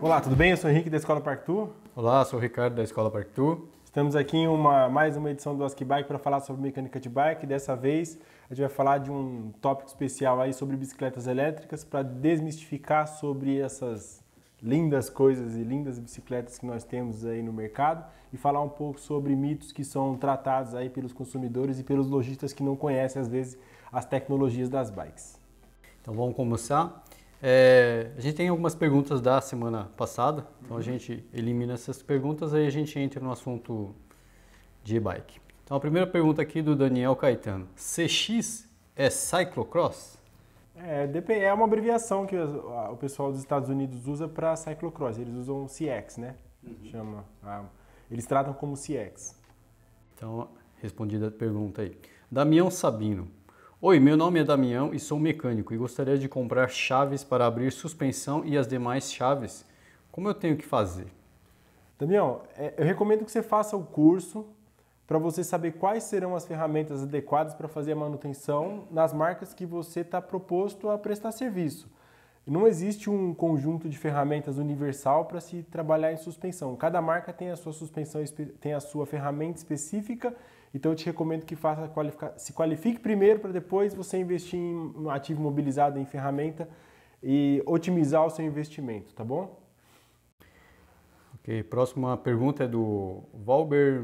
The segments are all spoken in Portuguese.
Olá, tudo bem? Eu sou o Henrique da Escola Park Tour. Olá, sou o Ricardo da Escola Park Tour. Estamos aqui em uma, mais uma edição do Ask Bike para falar sobre mecânica de bike. Dessa vez a gente vai falar de um tópico especial aí sobre bicicletas elétricas para desmistificar sobre essas lindas coisas e lindas bicicletas que nós temos aí no mercado e falar um pouco sobre mitos que são tratados aí pelos consumidores e pelos lojistas que não conhecem às vezes as tecnologias das bikes. Então vamos começar. É, a gente tem algumas perguntas da semana passada, então uhum. a gente elimina essas perguntas aí a gente entra no assunto de e-bike. Então a primeira pergunta aqui do Daniel Caetano: CX é cyclocross? É, é uma abreviação que o pessoal dos Estados Unidos usa para cyclocross. Eles usam CX, né? Uhum. Chama. Ah, eles tratam como CX. Então respondida a pergunta aí. Damião Sabino. Oi, meu nome é Damião e sou mecânico e gostaria de comprar chaves para abrir suspensão e as demais chaves. Como eu tenho que fazer? Damião, é, eu recomendo que você faça o curso para você saber quais serão as ferramentas adequadas para fazer a manutenção nas marcas que você está proposto a prestar serviço. Não existe um conjunto de ferramentas universal para se trabalhar em suspensão. Cada marca tem a sua suspensão, tem a sua ferramenta específica então eu te recomendo que faça se qualifique primeiro para depois você investir em um ativo mobilizado em ferramenta e otimizar o seu investimento, tá bom? Ok, próxima pergunta é do Valber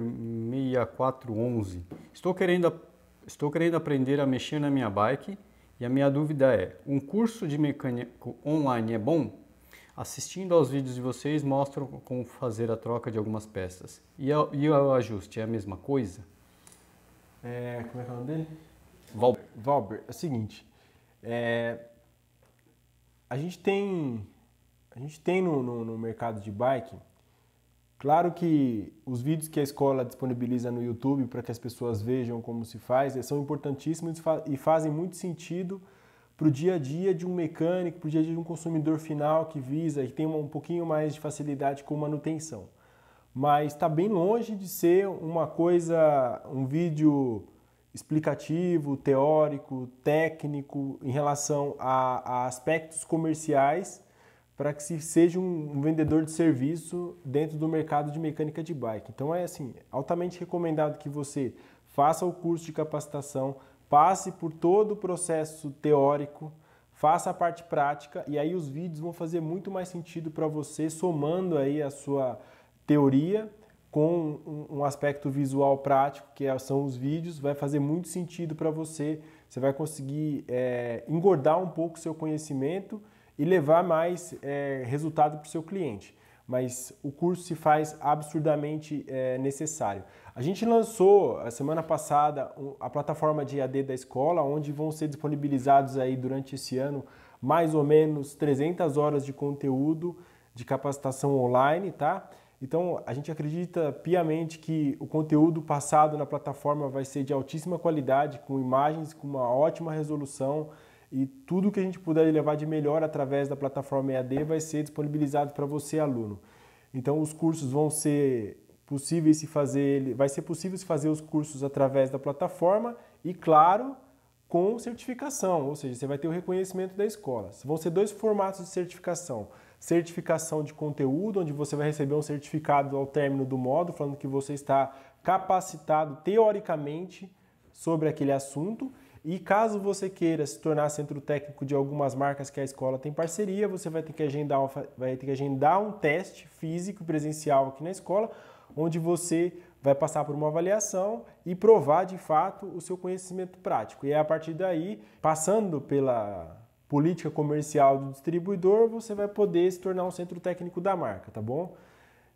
6411. Estou querendo, estou querendo aprender a mexer na minha bike e a minha dúvida é: um curso de mecânico online é bom? Assistindo aos vídeos de vocês mostram como fazer a troca de algumas peças. E, a, e o ajuste é a mesma coisa? É, como é que é o nome dele? Valber. Valber, é o seguinte. É, a gente tem, a gente tem no, no, no mercado de bike, claro que os vídeos que a escola disponibiliza no YouTube para que as pessoas vejam como se faz são importantíssimos e fazem muito sentido para o dia a dia de um mecânico, para o dia a dia de um consumidor final que visa e tem um pouquinho mais de facilidade com manutenção mas está bem longe de ser uma coisa, um vídeo explicativo, teórico, técnico em relação a, a aspectos comerciais para que se seja um, vendedor de serviço dentro do mercado de mecânica de bike. Então é assim, altamente recomendado que você faça o curso de capacitação, passe por todo o processo teórico, faça a parte prática e aí os vídeos vão fazer muito mais sentido para você somando aí a sua teoria com um aspecto visual prático, que é, são os vídeos, vai fazer muito sentido para você. Você vai conseguir é, engordar um pouco o seu conhecimento e levar mais é, resultado para o seu cliente. Mas o curso se faz absurdamente é, necessário. A gente lançou a semana passada a plataforma de AD da escola, onde vão ser disponibilizados aí durante esse ano mais ou menos 300 horas de conteúdo de capacitação online, tá? Então, a gente acredita piamente que o conteúdo passado na plataforma vai ser de altíssima qualidade, com imagens com uma ótima resolução e tudo que a gente puder levar de melhor através da plataforma EAD vai ser disponibilizado para você, aluno. Então, os cursos vão ser possíveis se fazer, vai ser possível se fazer os cursos através da plataforma e, claro, com certificação, ou seja, você vai ter o reconhecimento da escola. Vão ser dois formatos de certificação certificação de conteúdo, onde você vai receber um certificado ao término do módulo, falando que você está capacitado teoricamente sobre aquele assunto. E caso você queira se tornar centro técnico de algumas marcas que a escola tem parceria, você vai ter que agendar, vai ter que agendar um teste físico presencial aqui na escola, onde você vai passar por uma avaliação e provar de fato o seu conhecimento prático. E é a partir daí, passando pela política comercial do distribuidor, você vai poder se tornar um centro técnico da marca, tá bom?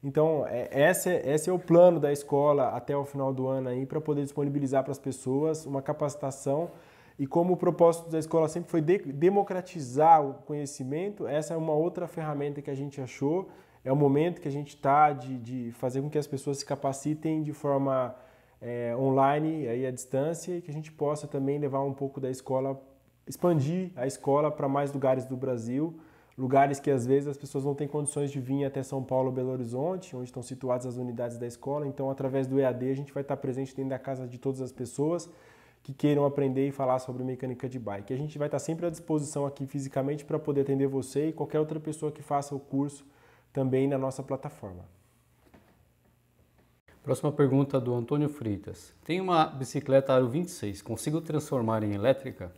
Então, é, esse, é, esse é o plano da escola até o final do ano aí, para poder disponibilizar para as pessoas uma capacitação. E como o propósito da escola sempre foi de, democratizar o conhecimento, essa é uma outra ferramenta que a gente achou. É o momento que a gente está de, de fazer com que as pessoas se capacitem de forma é, online, aí à distância, e que a gente possa também levar um pouco da escola expandir a escola para mais lugares do Brasil, lugares que às vezes as pessoas não têm condições de vir até São Paulo, Belo Horizonte, onde estão situadas as unidades da escola. Então, através do EAD, a gente vai estar presente dentro da casa de todas as pessoas que queiram aprender e falar sobre mecânica de bike. A gente vai estar sempre à disposição aqui fisicamente para poder atender você e qualquer outra pessoa que faça o curso também na nossa plataforma. Próxima pergunta do Antônio Freitas. Tem uma bicicleta Aro 26, consigo transformar em elétrica?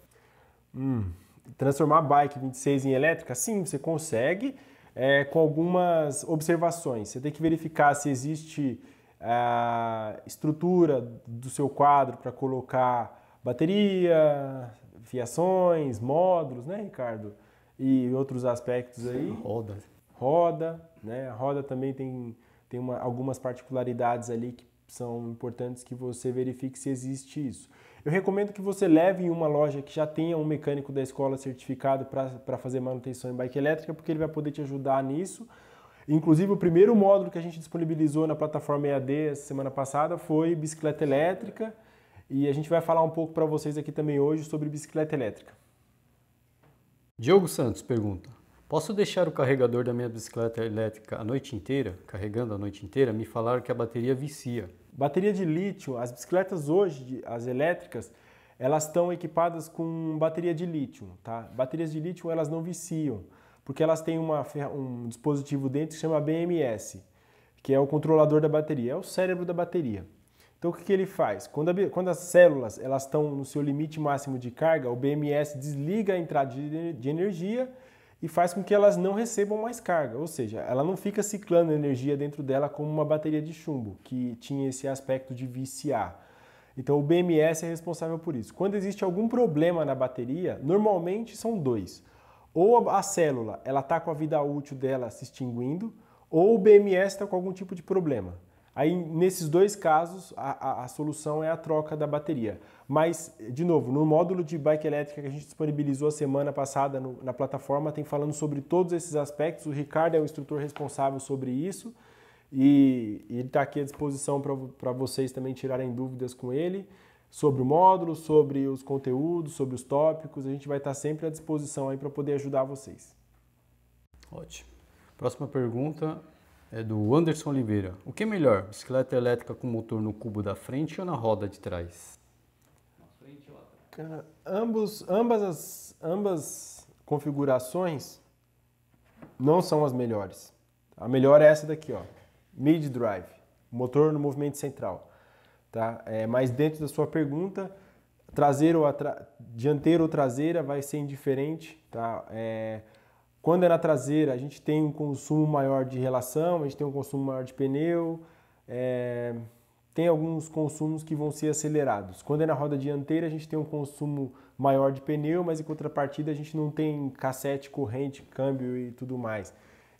Hum, transformar a bike 26 em elétrica? Sim, você consegue, é, com algumas observações. Você tem que verificar se existe a é, estrutura do seu quadro para colocar bateria, fiações, módulos, né, Ricardo? E outros aspectos aí. roda. Roda, né? A roda também tem, tem uma, algumas particularidades ali que são importantes que você verifique se existe isso. Eu recomendo que você leve em uma loja que já tenha um mecânico da escola certificado para fazer manutenção em bike elétrica, porque ele vai poder te ajudar nisso. Inclusive, o primeiro módulo que a gente disponibilizou na plataforma EAD semana passada foi bicicleta elétrica, e a gente vai falar um pouco para vocês aqui também hoje sobre bicicleta elétrica. Diogo Santos pergunta: Posso deixar o carregador da minha bicicleta elétrica a noite inteira, carregando a noite inteira? Me falaram que a bateria vicia. Bateria de lítio, as bicicletas hoje, as elétricas, elas estão equipadas com bateria de lítio, tá? Baterias de lítio elas não viciam, porque elas têm uma, um dispositivo dentro que chama BMS, que é o controlador da bateria, é o cérebro da bateria. Então o que, que ele faz? Quando, a, quando as células elas estão no seu limite máximo de carga, o BMS desliga a entrada de, de energia e faz com que elas não recebam mais carga, ou seja, ela não fica ciclando energia dentro dela como uma bateria de chumbo, que tinha esse aspecto de viciar. Então o BMS é responsável por isso. Quando existe algum problema na bateria, normalmente são dois. Ou a célula, ela está com a vida útil dela se extinguindo, ou o BMS está com algum tipo de problema. Aí, nesses dois casos, a, a, a, solução é a troca da bateria. Mas, de novo, no módulo de bike elétrica que a gente disponibilizou a semana passada no, na plataforma, tem falando sobre todos esses aspectos. O Ricardo é o instrutor responsável sobre isso e, e ele está aqui à disposição para vocês também tirarem dúvidas com ele sobre o módulo, sobre os conteúdos, sobre os tópicos. A gente vai estar tá sempre à disposição aí para poder ajudar vocês. Ótimo. Próxima pergunta é do Anderson Oliveira. O que é melhor, bicicleta elétrica com motor no cubo da frente ou na roda de trás? Na frente ou Ambos, ambas, as, ambas configurações não são as melhores. A melhor é essa daqui, ó, mid drive, motor no movimento central, tá? É, mas dentro da sua pergunta, traseiro ou dianteiro ou traseira vai ser indiferente, tá? É, quando é na traseira, a gente tem um consumo maior de relação, a gente tem um consumo maior de pneu, é... tem alguns consumos que vão ser acelerados. Quando é na roda dianteira, a gente tem um consumo maior de pneu, mas em contrapartida a gente não tem cassete, corrente, câmbio e tudo mais.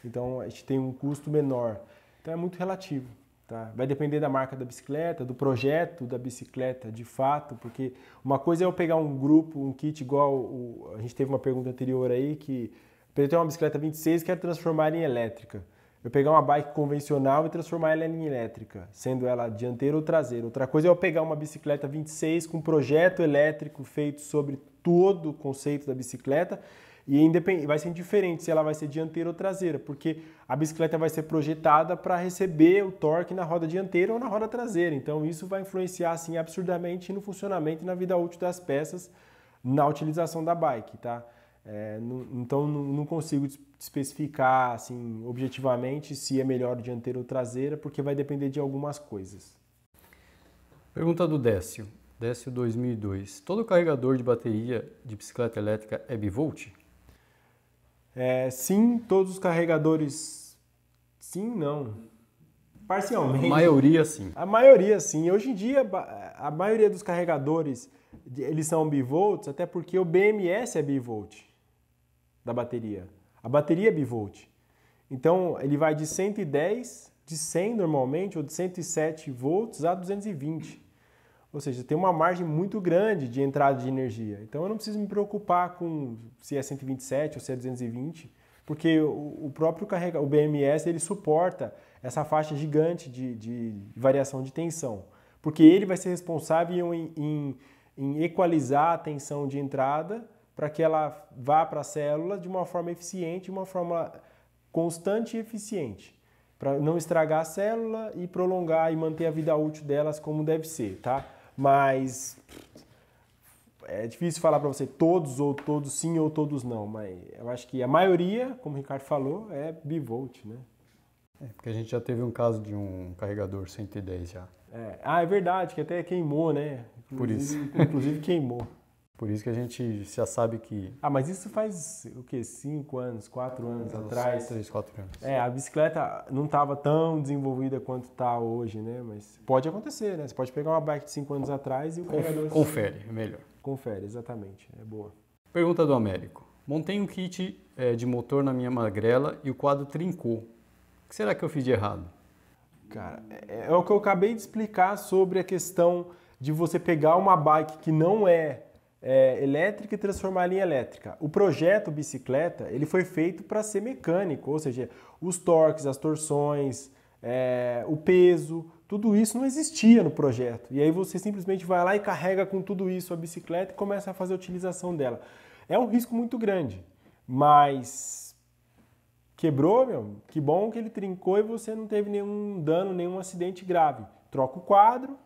Então a gente tem um custo menor. Então é muito relativo. Tá? Vai depender da marca da bicicleta, do projeto da bicicleta de fato, porque uma coisa é eu pegar um grupo, um kit igual. O... A gente teve uma pergunta anterior aí que para eu ter uma bicicleta 26, quero transformar em elétrica. Eu pegar uma bike convencional e transformar ela em elétrica, sendo ela dianteira ou traseira. Outra coisa é eu pegar uma bicicleta 26 com um projeto elétrico feito sobre todo o conceito da bicicleta e independ... vai ser diferente se ela vai ser dianteira ou traseira, porque a bicicleta vai ser projetada para receber o torque na roda dianteira ou na roda traseira. Então isso vai influenciar assim absurdamente no funcionamento e na vida útil das peças na utilização da bike, tá? É, não, então não, não consigo especificar assim objetivamente se é melhor dianteira ou traseira, porque vai depender de algumas coisas. Pergunta do Décio, Décio 2002. Todo carregador de bateria de bicicleta elétrica é bivolt? É, sim, todos os carregadores. Sim, não. Parcialmente. A maioria sim. A maioria sim. Hoje em dia a maioria dos carregadores eles são bivolts, até porque o BMS é bivolt da bateria. A bateria é bivolt. Então, ele vai de 110, de 100 normalmente, ou de 107 volts a 220. Ou seja, tem uma margem muito grande de entrada de energia. Então, eu não preciso me preocupar com se é 127 ou se é 220, porque o próprio carrega, o BMS, ele suporta essa faixa gigante de, de variação de tensão. Porque ele vai ser responsável em, em, em equalizar a tensão de entrada para que ela vá para a célula de uma forma eficiente, uma forma constante e eficiente, para não estragar a célula e prolongar e manter a vida útil delas como deve ser, tá? Mas é difícil falar para você todos ou todos sim ou todos não, mas eu acho que a maioria, como o Ricardo falou, é bivolt, né? É, porque a gente já teve um caso de um carregador 110 já. É. Ah, é verdade, que até queimou, né? Inclusive, Por isso. Inclusive queimou. Por isso que a gente já sabe que. Ah, mas isso faz o quê? Cinco anos, quatro anos Uns atrás? Três, quatro anos. É, a bicicleta não estava tão desenvolvida quanto está hoje, né? Mas pode acontecer, né? Você pode pegar uma bike de cinco anos atrás e o carregador. Confere, é melhor. Confere, exatamente. É boa. Pergunta do Américo. Montei um kit é, de motor na minha magrela e o quadro trincou. O que será que eu fiz de errado? Cara, é, é o que eu acabei de explicar sobre a questão de você pegar uma bike que não é é, elétrica e transformar em elétrica. O projeto bicicleta ele foi feito para ser mecânico, ou seja, os torques, as torções, é, o peso, tudo isso não existia no projeto. E aí você simplesmente vai lá e carrega com tudo isso a bicicleta e começa a fazer a utilização dela. É um risco muito grande, mas quebrou, meu, que bom que ele trincou e você não teve nenhum dano, nenhum acidente grave. Troca o quadro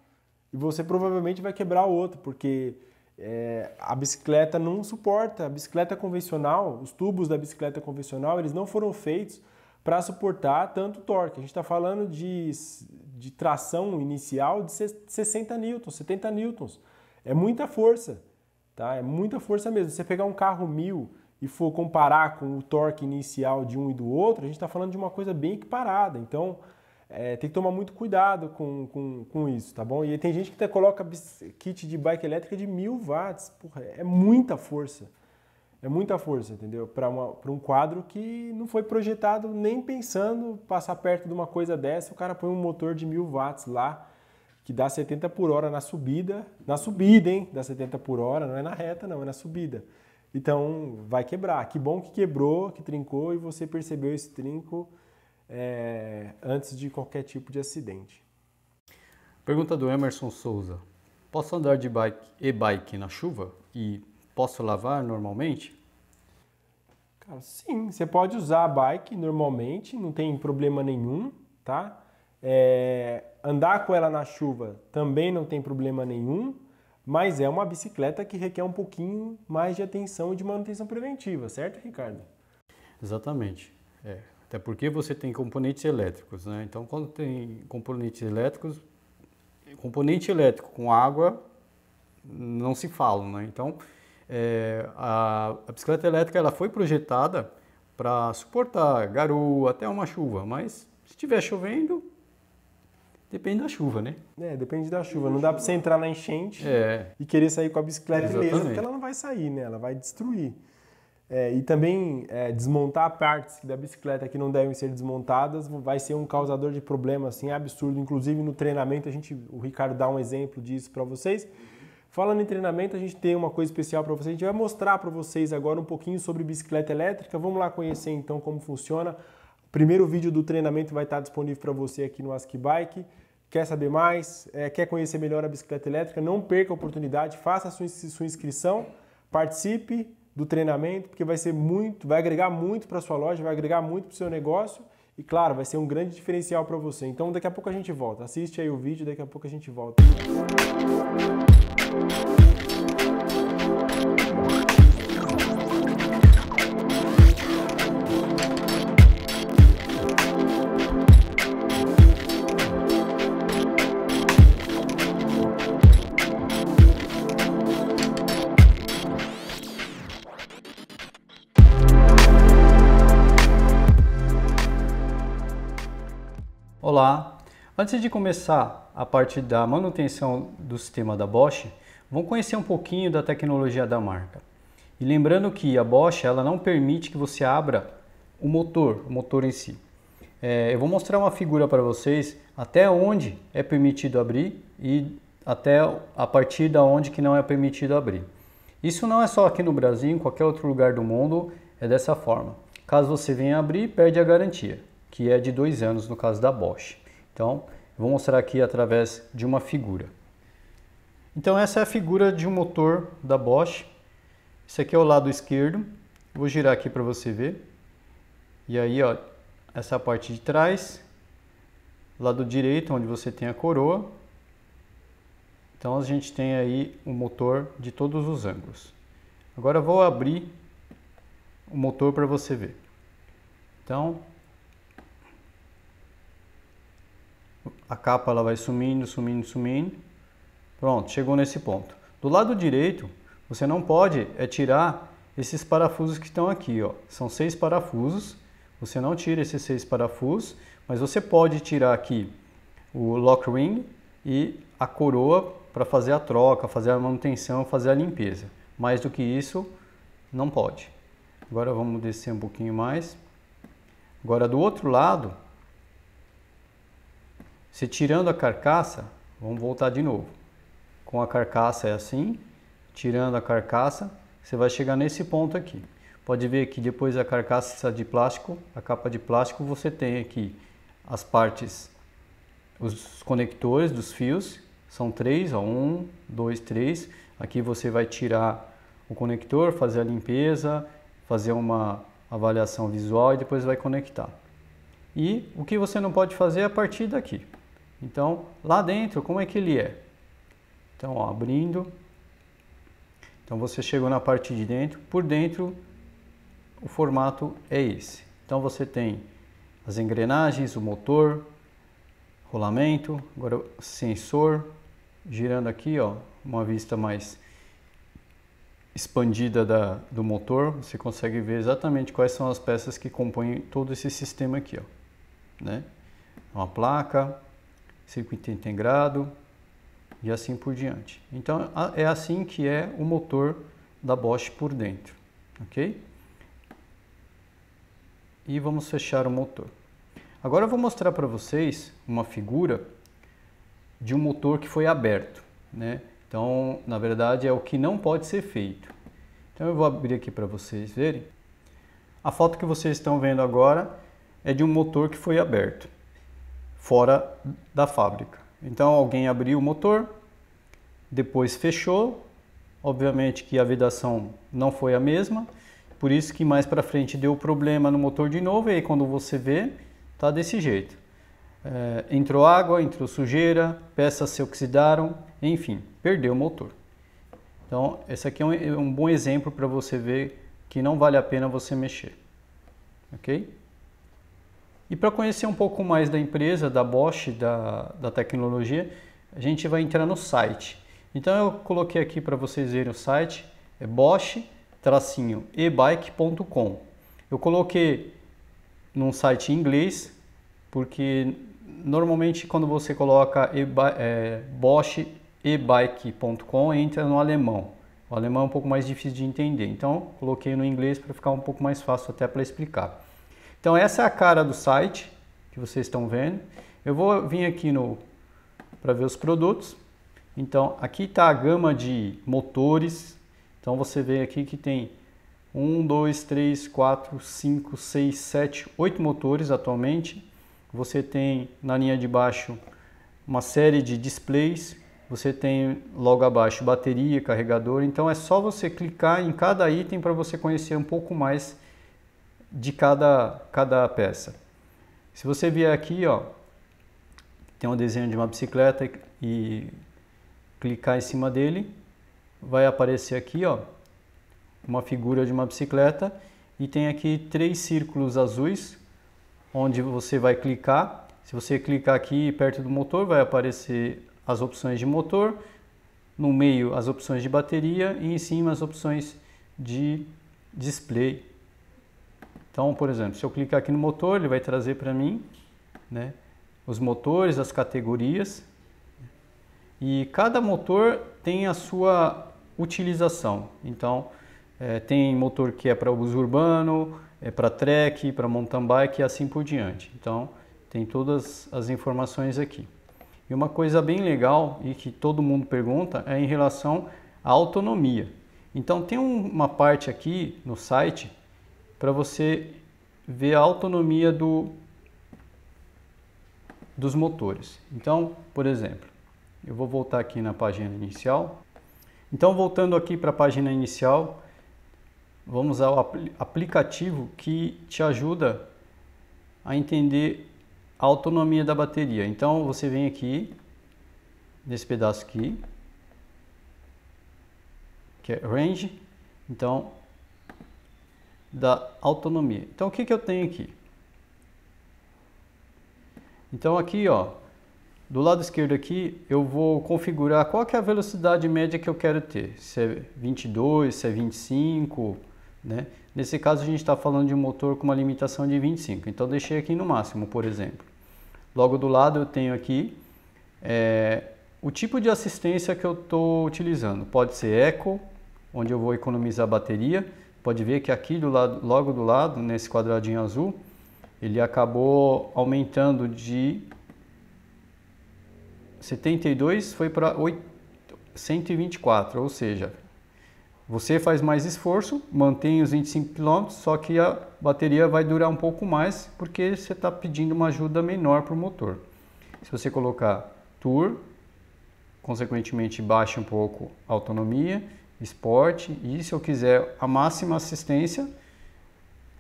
e você provavelmente vai quebrar o outro, porque é, a bicicleta não suporta, a bicicleta convencional, os tubos da bicicleta convencional, eles não foram feitos para suportar tanto torque. A gente está falando de, de tração inicial de 60 newtons, 70 newtons. É muita força, tá? É muita força mesmo. Se você pegar um carro mil e for comparar com o torque inicial de um e do outro, a gente está falando de uma coisa bem equiparada. Então, é, tem que tomar muito cuidado com, com, com isso, tá bom? E tem gente que até coloca kit de bike elétrica de mil watts. Porra, é muita força. É muita força, entendeu? Para um quadro que não foi projetado nem pensando passar perto de uma coisa dessa. O cara põe um motor de mil watts lá, que dá 70 por hora na subida. Na subida, hein? Dá 70 por hora, não é na reta, não, é na subida. Então vai quebrar. Que bom que quebrou, que trincou e você percebeu esse trinco é, antes de qualquer tipo de acidente. Pergunta do Emerson Souza: Posso andar de bike e-bike na chuva e posso lavar normalmente? Cara, sim, você pode usar a bike normalmente, não tem problema nenhum, tá? É, andar com ela na chuva também não tem problema nenhum, mas é uma bicicleta que requer um pouquinho mais de atenção e de manutenção preventiva, certo, Ricardo? Exatamente. É, até porque você tem componentes elétricos, né? Então, quando tem componentes elétricos, componente elétrico com água não se fala, né? Então, é, a, a, bicicleta elétrica ela foi projetada para suportar garoa, até uma chuva, mas se estiver chovendo, depende da chuva, né? É, depende da chuva. Não dá para você entrar na enchente é. e querer sair com a bicicleta Exatamente. porque ela não vai sair, né? Ela vai destruir. É, e também é, desmontar partes da bicicleta que não devem ser desmontadas vai ser um causador de problema assim absurdo. Inclusive no treinamento a gente, o Ricardo dá um exemplo disso para vocês. Falando em treinamento, a gente tem uma coisa especial para vocês. A gente vai mostrar para vocês agora um pouquinho sobre bicicleta elétrica. Vamos lá conhecer então como funciona. O primeiro vídeo do treinamento vai estar disponível para você aqui no Ask Bike. Quer saber mais? É, quer conhecer melhor a bicicleta elétrica? Não perca a oportunidade, faça a sua, inscrição, participe do treinamento, porque vai ser muito, vai agregar muito para sua loja, vai agregar muito para o seu negócio e claro, vai ser um grande diferencial para você. Então daqui a pouco a gente volta. Assiste aí o vídeo, daqui a pouco a gente volta. Antes de começar a parte da manutenção do sistema da Bosch, vamos conhecer um pouquinho da tecnologia da marca. E lembrando que a Bosch ela não permite que você abra o motor, o motor em si. É, eu vou mostrar uma figura para vocês até onde é permitido abrir e até a partir da onde que não é permitido abrir. Isso não é só aqui no Brasil, em qualquer outro lugar do mundo é dessa forma. Caso você venha abrir, perde a garantia, que é de dois anos no caso da Bosch. Então, Vou mostrar aqui através de uma figura. Então essa é a figura de um motor da Bosch. Esse aqui é o lado esquerdo. Vou girar aqui para você ver. E aí, ó, essa parte de trás, lado direito, onde você tem a coroa. Então a gente tem aí o motor de todos os ângulos. Agora vou abrir o motor para você ver. Então, a capa ela vai sumindo, sumindo, sumindo. Pronto, chegou nesse ponto. Do lado direito, você não pode é tirar esses parafusos que estão aqui, ó. São seis parafusos. Você não tira esses seis parafusos, mas você pode tirar aqui o lock ring e a coroa para fazer a troca, fazer a manutenção, fazer a limpeza. Mais do que isso, não pode. Agora vamos descer um pouquinho mais. Agora do outro lado, você tirando a carcaça, vamos voltar de novo. Com a carcaça é assim, tirando a carcaça, você vai chegar nesse ponto aqui. Pode ver que depois da carcaça de plástico, a capa de plástico, você tem aqui as partes, os conectores dos fios, são três, ó, um, dois, três. Aqui você vai tirar o conector, fazer a limpeza, fazer uma avaliação visual e depois vai conectar. E o que você não pode fazer é a partir daqui. Então, lá dentro, como é que ele é? Então, ó, abrindo. Então, você chegou na parte de dentro. Por dentro, o formato é esse. Então, você tem as engrenagens, o motor, rolamento, agora o sensor, girando aqui, ó, uma vista mais expandida da, do motor, você consegue ver exatamente quais são as peças que compõem todo esse sistema aqui, ó, né? Uma placa, circuito integrado e assim por diante. Então é assim que é o motor da Bosch por dentro, ok? E vamos fechar o motor. Agora eu vou mostrar para vocês uma figura de um motor que foi aberto, né? Então, na verdade, é o que não pode ser feito. Então eu vou abrir aqui para vocês verem. A foto que vocês estão vendo agora é de um motor que foi aberto fora da fábrica. Então alguém abriu o motor, depois fechou, obviamente que a vedação não foi a mesma, por isso que mais para frente deu problema no motor de novo, e aí quando você vê, tá desse jeito. É, entrou água, entrou sujeira, peças se oxidaram, enfim, perdeu o motor. Então, esse aqui é um, é um bom exemplo para você ver que não vale a pena você mexer. Ok? E para conhecer um pouco mais da empresa, da Bosch, da, da tecnologia, a gente vai entrar no site. Então eu coloquei aqui para vocês verem o site, é bosch-ebike.com. Eu coloquei num site em inglês, porque normalmente quando você coloca e é, Bosch ebike.com entra no alemão. O alemão é um pouco mais difícil de entender, então coloquei no inglês para ficar um pouco mais fácil até para explicar. Então essa é a cara do site que vocês estão vendo. Eu vou vir aqui no para ver os produtos. Então aqui está a gama de motores. Então você vê aqui que tem 1, 2, 3, 4, 5, 6, 7, 8 motores atualmente. Você tem na linha de baixo uma série de displays. Você tem logo abaixo bateria, carregador. Então é só você clicar em cada item para você conhecer um pouco mais de cada, cada peça. Se você vier aqui, ó, tem um desenho de uma bicicleta e clicar em cima dele, vai aparecer aqui, ó, uma figura de uma bicicleta e tem aqui três círculos azuis onde você vai clicar. Se você clicar aqui perto do motor, vai aparecer as opções de motor, no meio as opções de bateria e em cima as opções de display então, por exemplo, se eu clicar aqui no motor, ele vai trazer para mim né, os motores, as categorias. E cada motor tem a sua utilização. Então, é, tem motor que é para uso urbano, é para trek, para mountain bike e assim por diante. Então, tem todas as informações aqui. E uma coisa bem legal e que todo mundo pergunta é em relação à autonomia. Então, tem uma parte aqui no site para você ver a autonomia do, dos motores. Então, por exemplo, eu vou voltar aqui na página inicial. Então, voltando aqui para a página inicial, vamos ao apl aplicativo que te ajuda a entender a autonomia da bateria. Então, você vem aqui, nesse pedaço aqui, que é Range. Então, da autonomia. Então, o que, que eu tenho aqui? Então, aqui, ó, do lado esquerdo aqui, eu vou configurar qual que é a velocidade média que eu quero ter. Se é 22, se é 25, né? Nesse caso, a gente está falando de um motor com uma limitação de 25. Então, deixei aqui no máximo, por exemplo. Logo do lado, eu tenho aqui é, o tipo de assistência que eu estou utilizando. Pode ser eco, onde eu vou economizar bateria pode ver que aqui do lado, logo do lado, nesse quadradinho azul, ele acabou aumentando de 72 foi para 124, ou seja, você faz mais esforço, mantém os 25 km, só que a bateria vai durar um pouco mais porque você está pedindo uma ajuda menor para o motor. Se você colocar Tour, consequentemente baixa um pouco a autonomia esporte e, se eu quiser a máxima assistência,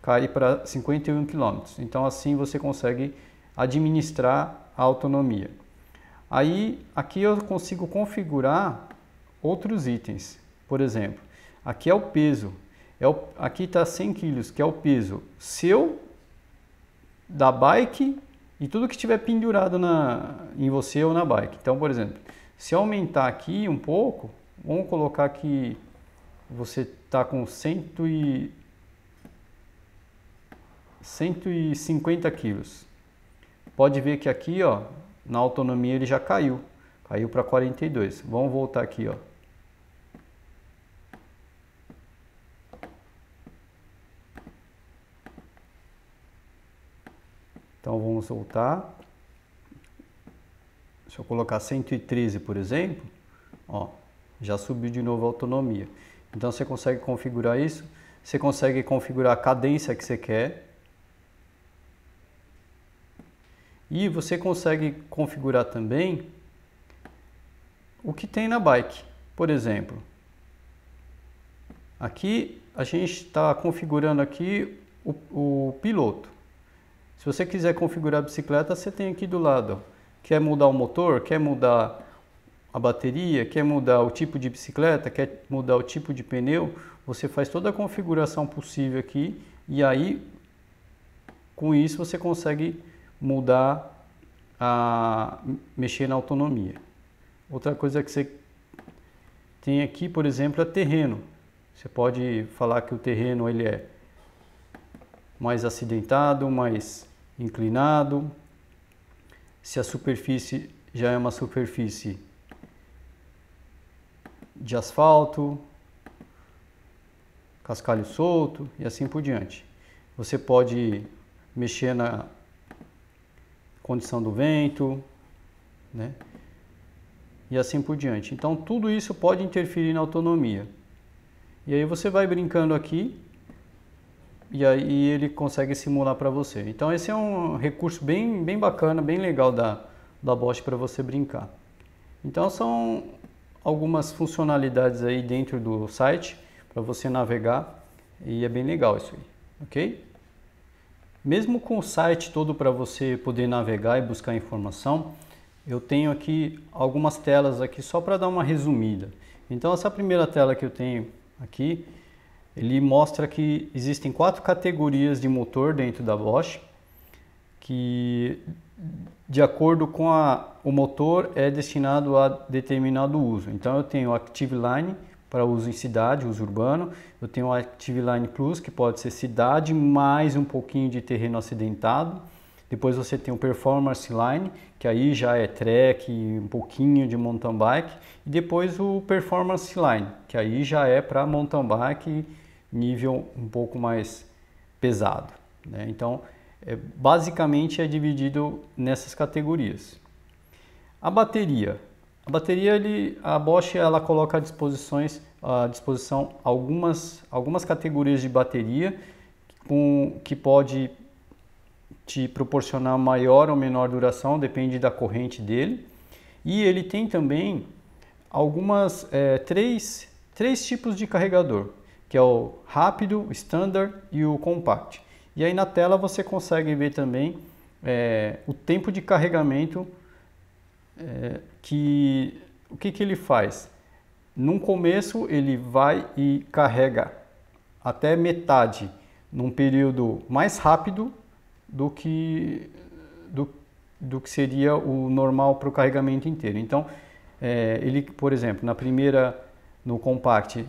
cai para 51 km. Então, assim você consegue administrar a autonomia. Aí, aqui eu consigo configurar outros itens. Por exemplo, aqui é o peso. É o, aqui está 100 kg, que é o peso seu, da bike e tudo que estiver pendurado na, em você ou na bike. Então, por exemplo, se eu aumentar aqui um pouco, Vamos colocar que você está com cento e... 150 quilos. Pode ver que aqui, ó, na autonomia ele já caiu. Caiu para 42. Vamos voltar aqui, ó. Então vamos voltar. Se eu colocar 113, por exemplo, ó, já subiu de novo a autonomia. Então você consegue configurar isso, você consegue configurar a cadência que você quer e você consegue configurar também o que tem na bike. Por exemplo, aqui a gente está configurando aqui o, o, piloto. Se você quiser configurar a bicicleta, você tem aqui do lado. Ó. Quer mudar o motor? Quer mudar a bateria, quer mudar o tipo de bicicleta, quer mudar o tipo de pneu, você faz toda a configuração possível aqui e aí com isso você consegue mudar a mexer na autonomia. Outra coisa que você tem aqui, por exemplo, é terreno. Você pode falar que o terreno ele é mais acidentado, mais inclinado. Se a superfície já é uma superfície de asfalto, cascalho solto e assim por diante. Você pode mexer na condição do vento, né? E assim por diante. Então tudo isso pode interferir na autonomia. E aí você vai brincando aqui e aí ele consegue simular para você. Então esse é um recurso bem, bem bacana, bem legal da, da Bosch para você brincar. Então são algumas funcionalidades aí dentro do site para você navegar e é bem legal isso aí, ok? Mesmo com o site todo para você poder navegar e buscar informação, eu tenho aqui algumas telas aqui só para dar uma resumida. Então essa primeira tela que eu tenho aqui, ele mostra que existem quatro categorias de motor dentro da Bosch, que de acordo com a, o motor, é destinado a determinado uso. Então, eu tenho o Active Line para uso em cidade, uso urbano. Eu tenho o Active Line Plus, que pode ser cidade mais um pouquinho de terreno acidentado. Depois você tem o Performance Line, que aí já é track, um pouquinho de mountain bike. E depois o Performance Line, que aí já é para mountain bike nível um pouco mais pesado. Né? Então, é, basicamente é dividido nessas categorias. A bateria. A bateria, ele, a Bosch ela coloca à, disposições, à disposição algumas, algumas categorias de bateria com, que pode te proporcionar maior ou menor duração, depende da corrente dele. E ele tem também algumas é, três, três tipos de carregador, que é o rápido, o standard e o compact. E aí na tela você consegue ver também é, o tempo de carregamento é, que o que, que ele faz? Num começo ele vai e carrega até metade num período mais rápido do que do, do que seria o normal para o carregamento inteiro. Então é, ele, por exemplo, na primeira no compact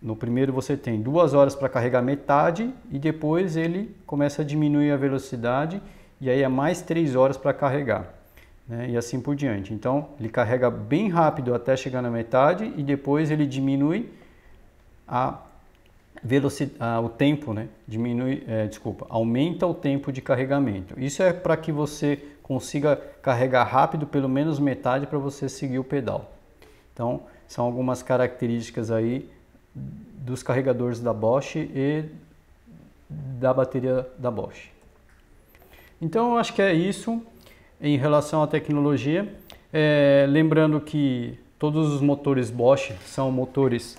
no primeiro você tem duas horas para carregar metade e depois ele começa a diminuir a velocidade e aí é mais três horas para carregar. Né? E assim por diante. Então ele carrega bem rápido até chegar na metade e depois ele diminui a velocidade, o tempo, né? Diminui, é, desculpa, aumenta o tempo de carregamento. Isso é para que você consiga carregar rápido pelo menos metade para você seguir o pedal. Então são algumas características aí dos carregadores da Bosch e da bateria da Bosch. Então eu acho que é isso em relação à tecnologia. É, lembrando que todos os motores Bosch são motores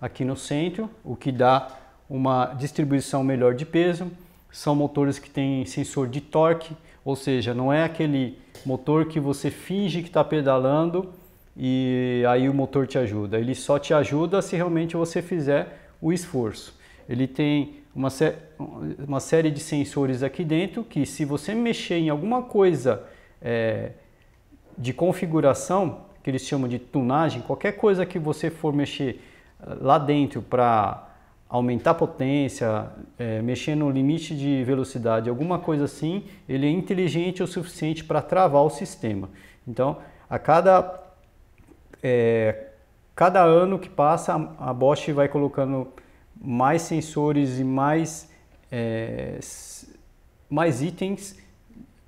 aqui no centro, o que dá uma distribuição melhor de peso. São motores que têm sensor de torque, ou seja, não é aquele motor que você finge que está pedalando e aí o motor te ajuda. Ele só te ajuda se realmente você fizer o esforço. Ele tem uma, sé uma série de sensores aqui dentro que, se você mexer em alguma coisa é, de configuração, que eles chamam de tunagem, qualquer coisa que você for mexer ah, lá dentro para aumentar a potência, é, mexer no limite de velocidade, alguma coisa assim, ele é inteligente o suficiente para travar o sistema. Então, a cada é, cada ano que passa, a Bosch vai colocando mais sensores e mais, é, mais itens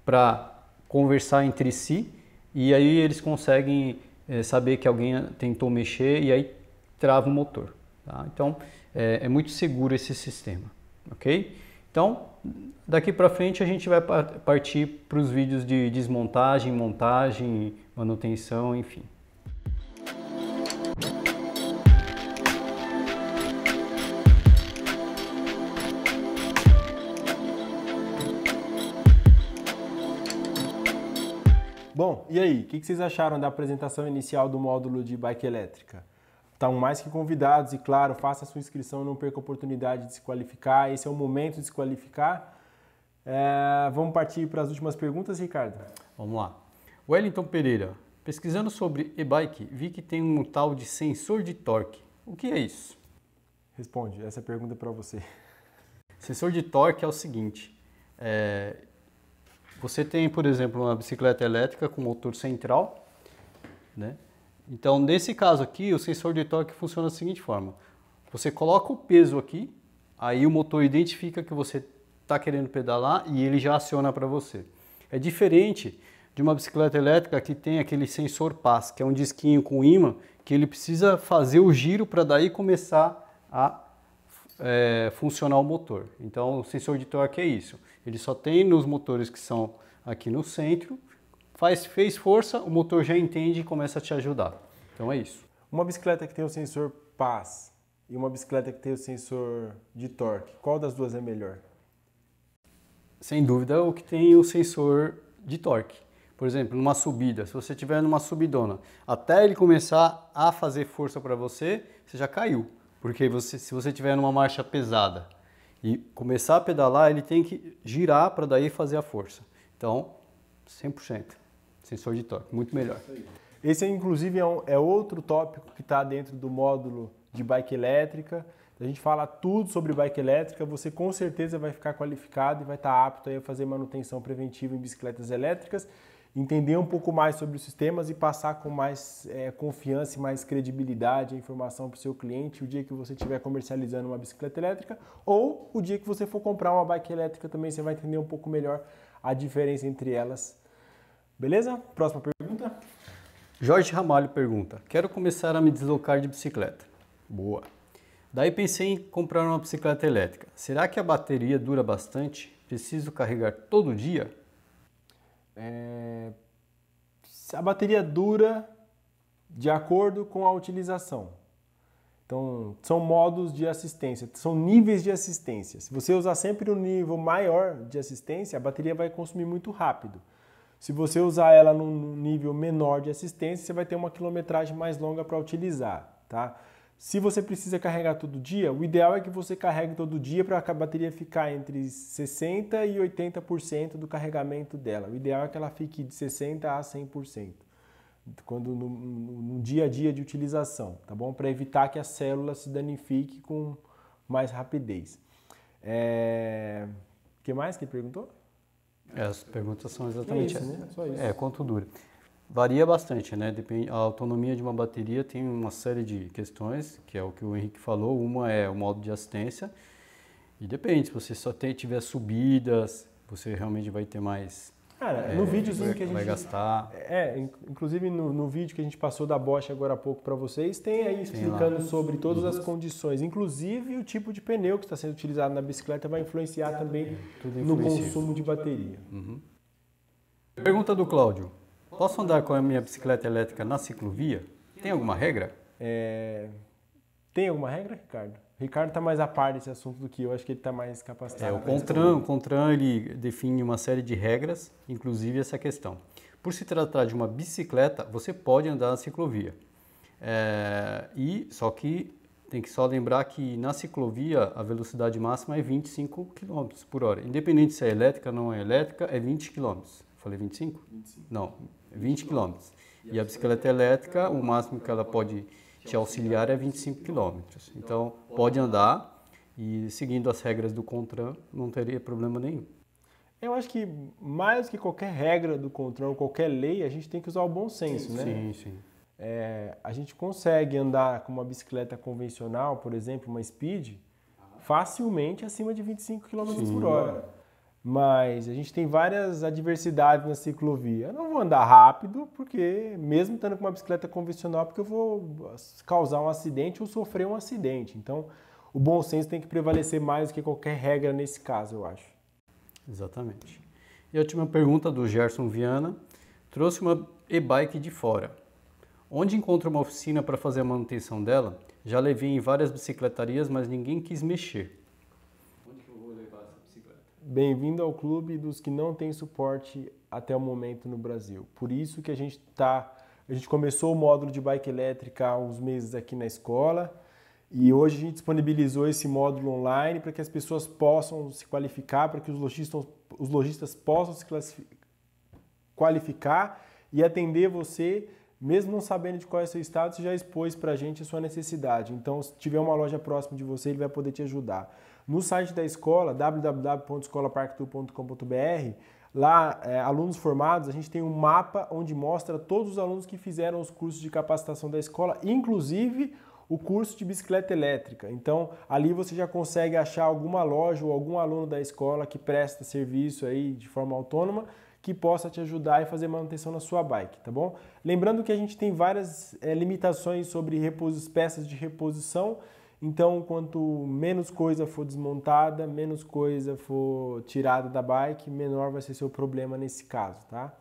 para conversar entre si e aí eles conseguem é, saber que alguém tentou mexer e aí trava o motor. Tá? Então é, é, muito seguro esse sistema, ok? Então daqui para frente a gente vai partir para os vídeos de desmontagem, montagem, manutenção, enfim. Bom, e aí, o que, que vocês acharam da apresentação inicial do módulo de bike elétrica? Estão tá mais que convidados e, claro, faça a sua inscrição, não perca a oportunidade de se qualificar. Esse é o momento de se qualificar. É, vamos partir para as últimas perguntas, Ricardo? Vamos lá. Wellington Pereira, pesquisando sobre e-bike, vi que tem um tal de sensor de torque. O que é isso? Responde, essa é pergunta é para você. Sensor de torque é o seguinte: é, você tem, por exemplo, uma bicicleta elétrica com motor central, né? Então, nesse caso aqui, o sensor de torque funciona da seguinte forma. Você coloca o peso aqui, aí o motor identifica que você está querendo pedalar e ele já aciona para você. É diferente de uma bicicleta elétrica que tem aquele sensor PAS, que é um disquinho com imã, que ele precisa fazer o giro para daí começar a é, funcionar o motor. Então, o sensor de torque é isso. Ele só tem nos motores que são aqui no centro. Faz, fez força, o motor já entende e começa a te ajudar. Então é isso. Uma bicicleta que tem o sensor PAS e uma bicicleta que tem o sensor de torque, qual das duas é melhor? Sem dúvida, o que tem o sensor de torque. Por exemplo, numa subida, se você tiver numa subidona, até ele começar a fazer força para você, você já caiu. Porque você, se você tiver numa marcha pesada, e começar a pedalar, ele tem que girar para daí fazer a força. Então, 100%. Sensor de torque, muito melhor. Esse, inclusive, é, um, é outro tópico que está dentro do módulo de bike elétrica. A gente fala tudo sobre bike elétrica, você com certeza vai ficar qualificado e vai estar tá apto a fazer manutenção preventiva em bicicletas elétricas entender um pouco mais sobre os sistemas e passar com mais é, confiança e mais credibilidade a informação para o seu cliente o dia que você estiver comercializando uma bicicleta elétrica ou o dia que você for comprar uma bike elétrica também você vai entender um pouco melhor a diferença entre elas. Beleza? Próxima pergunta. Jorge Ramalho pergunta: Quero começar a me deslocar de bicicleta. Boa. Daí pensei em comprar uma bicicleta elétrica. Será que a bateria dura bastante? Preciso carregar todo dia? É, a bateria dura de acordo com a utilização. Então, são modos de assistência, são níveis de assistência. Se você usar sempre um nível maior de assistência, a bateria vai consumir muito rápido. Se você usar ela num nível menor de assistência, você vai ter uma quilometragem mais longa para utilizar, tá? Se você precisa carregar todo dia, o ideal é que você carregue todo dia para a bateria ficar entre 60% e 80% do carregamento dela. O ideal é que ela fique de 60% a 100%, quando no, no dia a dia de utilização, tá bom? Para evitar que a célula se danifique com mais rapidez. É... O que mais que perguntou? É, as perguntas são é exatamente é isso, né? Só isso. É, quanto dura varia bastante, né? Depende, a autonomia de uma bateria tem uma série de questões, que é o que o Henrique falou. Uma é o modo de assistência, e depende, se você só tem, tiver subidas, você realmente vai ter mais. Cara, é, no vídeo vai, que a gente. Vai gastar. É, inclusive no, no vídeo que a gente passou da Bosch agora há pouco para vocês, tem aí explicando sobre todas as condições, inclusive o tipo de pneu que está sendo utilizado na bicicleta vai influenciar também no consumo de bateria. Uhum. Pergunta do Cláudio. Posso andar com a minha bicicleta elétrica na ciclovia? Tem alguma regra? É... Tem alguma regra, Ricardo? O Ricardo está mais a par desse assunto do que eu, acho que ele está mais capacitado. É, o CONTRAN, o CONTRAN ele define uma série de regras, inclusive essa questão. Por se tratar de uma bicicleta, você pode andar na ciclovia. É, e Só que tem que só lembrar que na ciclovia a velocidade máxima é 25 km por hora. Independente se é elétrica ou não é elétrica, é 20 km. Falei 25? 25. Não, 20 km. E a bicicleta elétrica, o máximo que ela pode te auxiliar é 25 km. Então, pode andar e seguindo as regras do CONTRAN, não teria problema nenhum. Eu acho que mais que qualquer regra do CONTRAN, qualquer lei, a gente tem que usar o bom senso, sim, né? Sim, sim. É, a gente consegue andar com uma bicicleta convencional, por exemplo, uma Speed, facilmente acima de 25 km sim. por hora mas a gente tem várias adversidades na ciclovia. Eu não vou andar rápido, porque mesmo estando com uma bicicleta convencional, porque eu vou causar um acidente ou sofrer um acidente. Então, o bom senso tem que prevalecer mais do que qualquer regra nesse caso, eu acho. Exatamente. E a última pergunta do Gerson Viana. Trouxe uma e-bike de fora. Onde encontro uma oficina para fazer a manutenção dela? Já levei em várias bicicletarias, mas ninguém quis mexer. Bem-vindo ao clube dos que não têm suporte até o momento no Brasil. Por isso que a gente tá, a gente começou o módulo de bike elétrica há uns meses aqui na escola e hoje a gente disponibilizou esse módulo online para que as pessoas possam se qualificar, para que os lojistas, os lojistas possam se qualificar e atender você, mesmo não sabendo de qual é o seu estado, você já expôs para a gente a sua necessidade. Então, se tiver uma loja próxima de você, ele vai poder te ajudar. No site da escola, www.escolaparktour.com.br lá, é, alunos formados, a gente tem um mapa onde mostra todos os alunos que fizeram os cursos de capacitação da escola, inclusive o curso de bicicleta elétrica. Então, ali você já consegue achar alguma loja ou algum aluno da escola que presta serviço aí de forma autônoma que possa te ajudar e fazer manutenção na sua bike, tá bom? Lembrando que a gente tem várias é, limitações sobre peças de reposição então, quanto menos coisa for desmontada, menos coisa for tirada da bike, menor vai ser seu problema nesse caso, tá?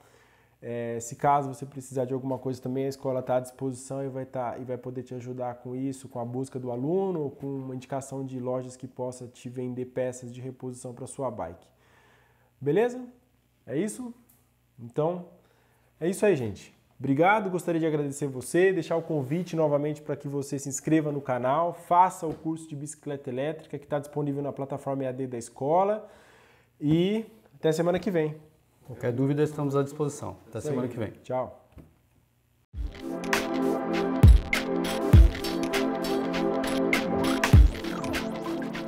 É, se caso você precisar de alguma coisa também, a escola está à disposição e vai, tá, e vai poder te ajudar com isso, com a busca do aluno, ou com uma indicação de lojas que possa te vender peças de reposição para sua bike. Beleza? É isso? Então, é isso aí, gente. Obrigado, gostaria de agradecer você, deixar o convite novamente para que você se inscreva no canal, faça o curso de bicicleta elétrica que está disponível na plataforma EAD da escola e até semana que vem. Qualquer dúvida, estamos à disposição. Até Sim. semana que vem. Tchau.